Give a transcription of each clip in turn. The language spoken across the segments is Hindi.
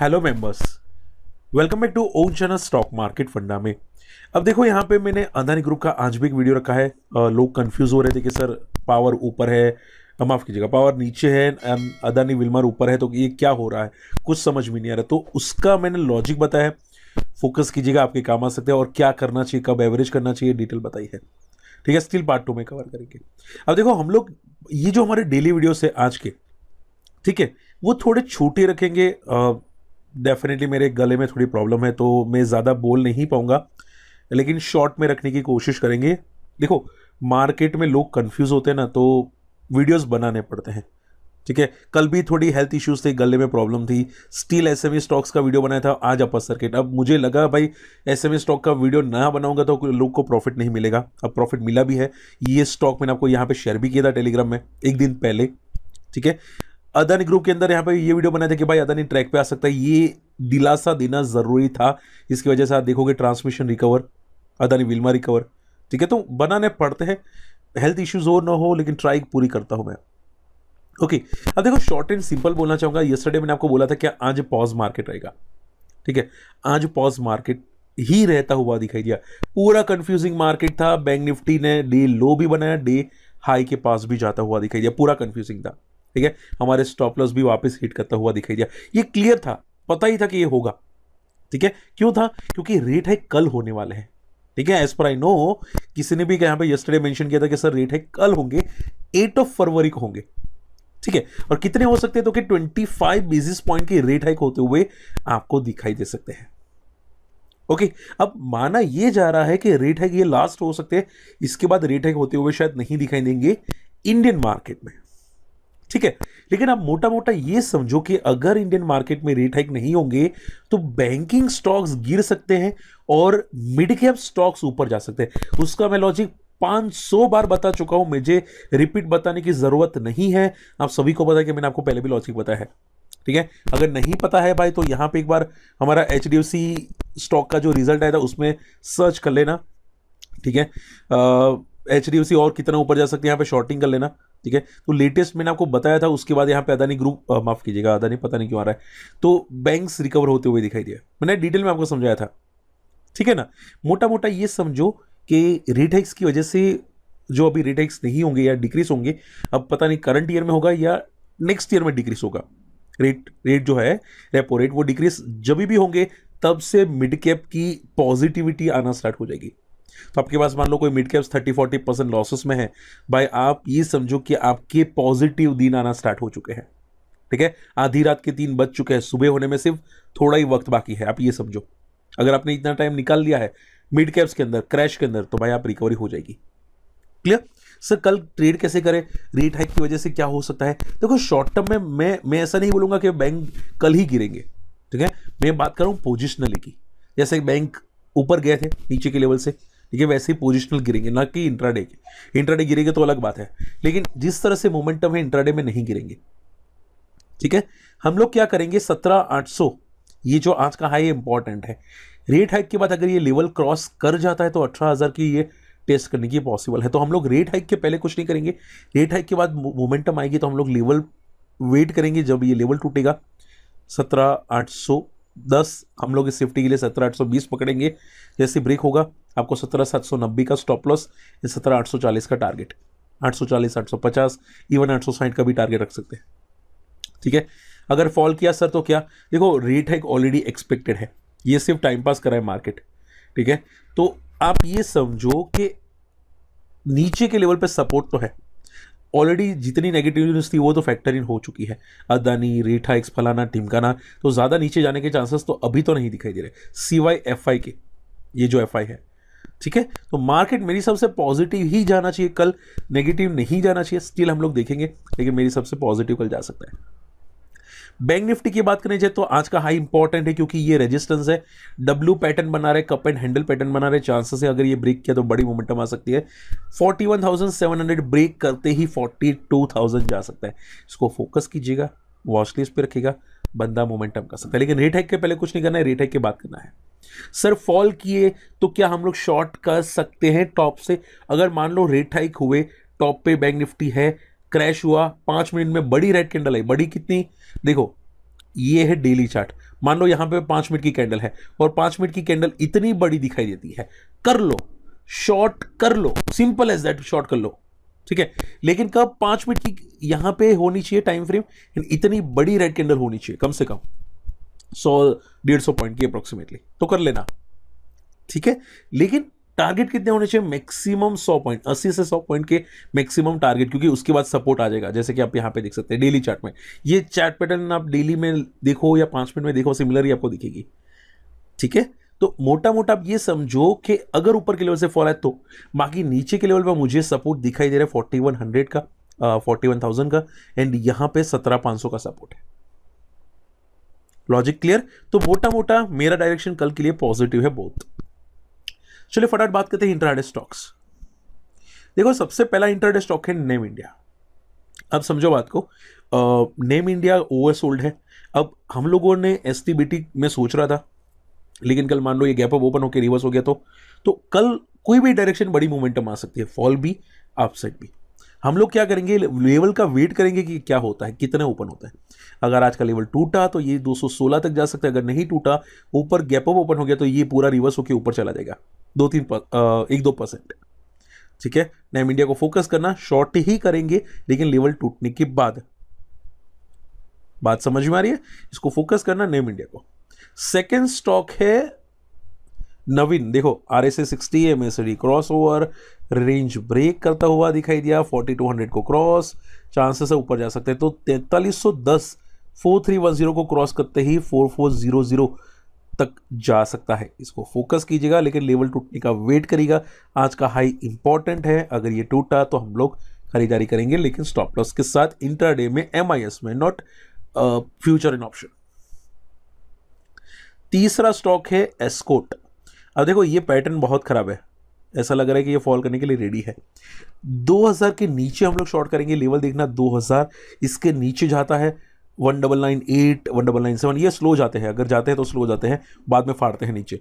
hello members welcome back to own channel stock market Funda में अब देखो यहाँ पे मैंने अदानी ग्रुप का आज भी एक वीडियो रखा है लोग कंफ्यूज हो रहे थे कि सर पावर ऊपर है माफ़ कीजिएगा पावर नीचे है अदानी विलमर ऊपर है तो ये क्या हो रहा है कुछ समझ में नहीं आ रहा तो उसका मैंने लॉजिक बताया फोकस कीजिएगा आपके काम आ सकते हैं और क्या करना चाहिए कब एवरेज करना चाहिए डिटेल बताई है ठीक है स्टिल पार्ट टू में कवर करेंगे अब देखो हम लोग ये जो हमारे डेली वीडियोस है आज के ठीक है वो थोड़े छोटे रखेंगे आ, डेफिनेटली मेरे गले में थोड़ी प्रॉब्लम है तो मैं ज़्यादा बोल नहीं पाऊँगा लेकिन शॉर्ट में रखने की कोशिश करेंगे देखो मार्केट में लोग कंफ्यूज होते हैं ना तो वीडियोस बनाने पड़ते हैं ठीक है कल भी थोड़ी हेल्थ इश्यूज थे गले में प्रॉब्लम थी स्टील एस स्टॉक्स का वीडियो बनाया था आज अपर सर्किट अब मुझे लगा भाई एस स्टॉक e का वीडियो ना बनाऊंगा तो लोग को प्रॉफिट नहीं मिलेगा अब प्रॉफिट मिला भी है ये स्टॉक मैंने आपको यहाँ पे शेयर भी किया था टेलीग्राम में एक दिन पहले ठीक है अदानी ग्रुप के अंदर यहाँ पे ये वीडियो बनाया था कि भाई अदानी ट्रैक पे आ सकता है ये दिलासा देना ज़रूरी था इसकी वजह से आप देखोगे transmission recover Adani Wilmar recover ठीक है तो बनाने पड़ते हैं हेल्थ इश्यूज हो ना हो लेकिन ट्राई पूरी करता हूँ मैं ओके अब देखो शॉर्ट एंड सिंपल बोलना चाहूंगा यस्टरडे मैंने आपको बोला था कि आज पॉज मार्केट रहेगा ठीक है आज पॉज मार्केट ही रहता हुआ दिखाई दिया पूरा कंफ्यूजिंग मार्केट था बैंक निफ्टी ने डे लो भी बनाया डे हाई के पास भी जाता हुआ दिखाई दिया पूरा कंफ्यूजिंग था ठीक है हमारे स्टॉप लॉस भी वापस हिट करता हुआ दिखाई दिया ये क्लियर था पता ही था कि ये होगा ठीक है क्यों था क्योंकि रेट है कल होने वाले हैं ठीक है एज पर आई नो किसी ने भी यहां पे यस्टरडे मेंशन किया था कि सर रेट है कल होंगे एट ऑफ फरवरी को होंगे ठीक है और कितने हो सकते हैं तो कि 25 बेसिस पॉइंट की रेट हाइक होते हुए आपको दिखाई दे सकते हैं ओके अब माना यह जा रहा है कि रेट हाइक ये लास्ट हो सकते हैं इसके बाद रेट हाइक होते हुए शायद नहीं दिखाई देंगे इंडियन मार्केट में ठीक है लेकिन आप मोटा मोटा ये समझो कि अगर इंडियन मार्केट में रेट हाइक नहीं होंगे तो बैंकिंग स्टॉक्स गिर सकते हैं और मिड कैप स्टॉक्स ऊपर जा सकते हैं उसका मैं लॉजिक 500 बार बता चुका हूं मुझे रिपीट बताने की ज़रूरत नहीं है आप सभी को पता है कि मैंने आपको पहले भी लॉजिक बताया है ठीक है अगर नहीं पता है भाई तो यहां पे एक बार हमारा एच स्टॉक का जो रिजल्ट आया था उसमें सर्च कर लेना ठीक है एच और कितना ऊपर जा सकते हैं यहाँ पे शॉर्टिंग कर लेना ठीक है तो लेटेस्ट मैंने आपको बताया था उसके बाद यहाँ पे अदानी ग्रुप माफ कीजिएगा अदानी पता नहीं क्यों आ रहा है तो बैंक्स रिकवर होते हुए दिखाई दिया मैंने डिटेल में आपको समझाया था ठीक है ना मोटा मोटा ये समझो कि रिटेक्स की वजह से जो अभी रिटेक्स नहीं होंगे या डिक्रीज होंगे अब पता नहीं करंट ईयर में होगा या नेक्स्ट ईयर में डिक्रीज होगा रेट रेट जो है रेपो रेट वो डिक्रीज जब भी होंगे तब से मिड कैप की पॉजिटिविटी आना स्टार्ट हो जाएगी तो आपके पास मान लो कोई mid caps thirty forty percent losses में है भाई आप ये समझो कि आपके पॉजिटिव दिन आना स्टार्ट हो चुके हैं ठीक है आधी रात के तीन बज चुके हैं सुबह होने में सिर्फ थोड़ा ही वक्त बाकी है आप ये समझो अगर आपने इतना टाइम निकाल लिया है मिड कैप्स के अंदर क्रैश के अंदर तो भाई आप रिकवरी हो जाएगी क्लियर सर कल ट्रेड कैसे करें रेट हाइक की वजह से क्या हो सकता है देखो शॉर्ट टर्म में मैं मैं ऐसा नहीं बोलूंगा कि बैंक कल ही गिरेंगे ठीक है मैं बात कर रहा हूँ पोजिशनली की जैसे बैंक ऊपर गए थे नीचे के लेवल से ठीक है वैसे ही पोजिशनल गिरेंगे ना कि इंट्राडे के इंट्राडे गिरेंगे तो अलग बात है लेकिन जिस तरह से मोमेंटम है इंट्राडे में नहीं गिरेंगे ठीक है हम लोग क्या करेंगे सत्रह आठ सौ ये जो आज का हाई इंपॉर्टेंट है रेट हाइक के बाद अगर ये लेवल क्रॉस कर जाता है तो अठारह हज़ार की ये टेस्ट करने की पॉसिबल है तो हम लोग रेट हाइक के पहले कुछ नहीं करेंगे रेट हाइक के बाद मोमेंटम आएगी तो हम लोग लेवल वेट करेंगे जब ये लेवल टूटेगा सत्रह आठ सौ दस हम लोग इस सेफ्टी के लिए सत्रह आठ सौ बीस पकड़ेंगे जैसे ब्रेक होगा आपको सत्रह सात सौ नब्बे का स्टॉप लॉस या सत्रह आठ सौ चालीस का टारगेट आठ सौ चालीस आठ सौ पचास इवन आठ सौ साठ का भी टारगेट रख सकते हैं ठीक है अगर फॉल किया सर तो क्या देखो रेट है ऑलरेडी एक्सपेक्टेड है ये सिर्फ टाइम पास करा है मार्केट ठीक है तो आप ये समझो कि नीचे के लेवल पे सपोर्ट तो है ऑलरेडी जितनी नेगेटिव न्यूज़ थी वो तो फैक्टर इन हो चुकी है अदानी रेठा एक्स फलाना टिमकाना तो ज़्यादा नीचे जाने के चांसेस तो अभी तो नहीं दिखाई दे रहे सिवाय एफ के ये जो एफ है ठीक है तो मार्केट मेरी सबसे पॉजिटिव ही जाना चाहिए कल नेगेटिव नहीं जाना चाहिए स्टिल हम लोग देखेंगे लेकिन मेरी सबसे पॉजिटिव कल जा सकता है बैंक निफ्टी की बात करें जाए तो आज का हाई इंपॉर्टेंट है क्योंकि ये रेजिस्टेंस है डब्ल्यू पैटर्न बना रहे कप एंड हैंडल पैटर्न बना रहे चांसेस है अगर ये ब्रेक किया तो बड़ी मोमेंटम आ सकती है 41,700 ब्रेक करते ही 42,000 जा सकता है इसको फोकस कीजिएगा वॉचलिस्ट पे रखिएगा बंदा मोमेंटम कर सकता है लेकिन रेट हैक के पहले कुछ नहीं करना है रेट हैक की बात करना है सर फॉल किए तो क्या हम लोग शॉर्ट कर सकते हैं टॉप से अगर मान लो रेट हाइक हुए टॉप पे बैंक निफ्टी है क्रैश हुआ पाँच मिनट में बड़ी रेड कैंडल आई बड़ी कितनी देखो ये है डेली चार्ट मान लो यहाँ पे पाँच मिनट की कैंडल है और पाँच मिनट की कैंडल इतनी बड़ी दिखाई देती है कर लो शॉर्ट कर लो सिंपल एज दैट शॉर्ट कर लो ठीक है लेकिन कब पाँच मिनट की यहाँ पे होनी चाहिए टाइम फ्रेम इतनी बड़ी रेड कैंडल होनी चाहिए कम से कम सौ डेढ़ सौ पॉइंट की अप्रोक्सीमेटली तो कर लेना ठीक है लेकिन टारगेट कितने होने चाहिए मैक्सिमम 100 पॉइंट 80 से 100 पॉइंट के मैक्सिमम टारगेट क्योंकि उसके बाद सपोर्ट आ जाएगा जैसे कि आप यहाँ पे देख सकते हैं डेली चार्ट में ये चार्ट पैटर्न आप डेली में देखो या पांच मिनट में देखो सिमिलर ही आपको दिखेगी ठीक है तो मोटा मोटा आप ये समझो कि अगर ऊपर के लेवल से फॉल आए तो बाकी नीचे के लेवल पर मुझे सपोर्ट दिखाई दे रहा है फोर्टी का फोर्टी वन का एंड यहाँ पे सत्रह का सपोर्ट है लॉजिक क्लियर तो मोटा मोटा मेरा डायरेक्शन कल के लिए पॉजिटिव है बहुत चलिए फटाफट बात करते हैं इंटरडे स्टॉक्स देखो सबसे पहला इंटरडे स्टॉक है नेम इंडिया अब समझो बात को नेम इंडिया ओवर सोल्ड है अब हम लोगों ने एस में सोच रहा था लेकिन कल मान लो ये गैप अप ओपन होकर रिवर्स हो गया तो तो कल कोई भी डायरेक्शन बड़ी मोमेंटम आ सकती है फॉल भी अपसेट भी हम लोग क्या करेंगे लेवल का वेट करेंगे कि क्या होता है कितने ओपन होता है अगर आज का लेवल टूटा तो ये 216 तक जा सकता है अगर नहीं टूटा ऊपर गैप अप ओपन हो गया तो ये पूरा रिवर्स होकर ऊपर चला जाएगा दो तीन पर, एक दो परसेंट ठीक है नैम इंडिया को फोकस करना शॉर्ट ही करेंगे लेकिन लेवल टूटने के बाद बात समझ में आ रही है इसको फोकस करना नेम इंडिया को सेकेंड स्टॉक है नवीन देखो R S A sixty M S crossover range break करता हुआ दिखाई दिया फोर्टी टू हंड्रेड को क्रॉस चांसेस है ऊपर जा सकते हैं तो तैतालीस सौ दस फोर थ्री वन जीरो को क्रॉस करते ही फोर फोर जीरो जीरो तक जा सकता है इसको फोकस कीजिएगा लेकिन लेवल टूटने का वेट करिएगा आज का हाई इंपॉर्टेंट है अगर ये टूटा तो हम लोग खरीदारी करेंगे लेकिन स्टॉप लॉस के साथ इंटरडे में एम में नॉट फ्यूचर इन ऑप्शन तीसरा स्टॉक है एस्कोट अब देखो ये पैटर्न बहुत खराब है ऐसा लग रहा है कि ये फॉल करने के लिए रेडी है 2000 के नीचे हम लोग शॉर्ट करेंगे लेवल देखना 2000 इसके नीचे जाता है one double nine eight one double nine seven ये स्लो जाते हैं अगर जाते हैं तो स्लो जाते हैं बाद में फाड़ते हैं नीचे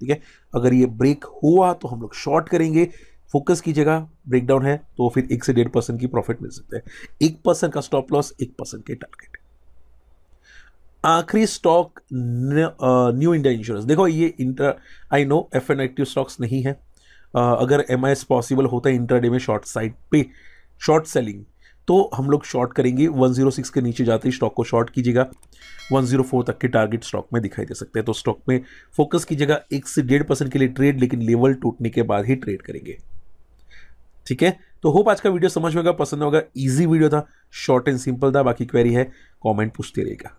ठीक है अगर ये ब्रेक हुआ तो हम लोग शॉर्ट करेंगे फोकस कीजिएगा ब्रेकडाउन है तो फिर एक से डेढ़ परसेंट की प्रॉफिट मिल सकते हैं एक परसेंट का स्टॉप लॉस एक परसेंट के टारगेट आखिरी स्टॉक न्यू इंडिया इंश्योरेंस देखो ये inter I no F N active stocks नहीं है अगर एम आई एस पॉसिबल होता है इंटर डे में शॉर्ट साइड पे शॉर्ट सेलिंग तो हम लोग शॉर्ट करेंगे 106 के नीचे जाते ही स्टॉक को शॉर्ट कीजिएगा 104 तक के टारगेट स्टॉक में दिखाई दे सकते हैं तो स्टॉक में फोकस कीजिएगा एक से डेढ़ परसेंट के लिए ट्रेड लेकिन लेवल टूटने के बाद ही ट्रेड करेंगे ठीक है तो होप आज का वीडियो समझ में होगा पसंद होगा ईजी वीडियो था शॉर्ट एंड सिंपल था बाकी क्वेरी है कॉमेंट पूछते रहेगा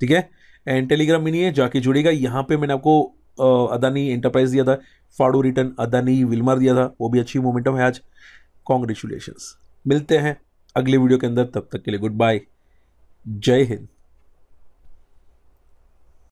ठीक है एंड टेलीग्राम में नहीं है जाके जुड़ेगा यहाँ पे मैंने आपको अदानी एंटरप्राइज दिया था फाड़ू रिटर्न अदानी विलमर दिया था वो भी अच्छी मोमेंटम है आज कॉन्ग्रेचुलेशंस मिलते हैं अगले वीडियो के अंदर तब तक के लिए गुड बाय जय हिंद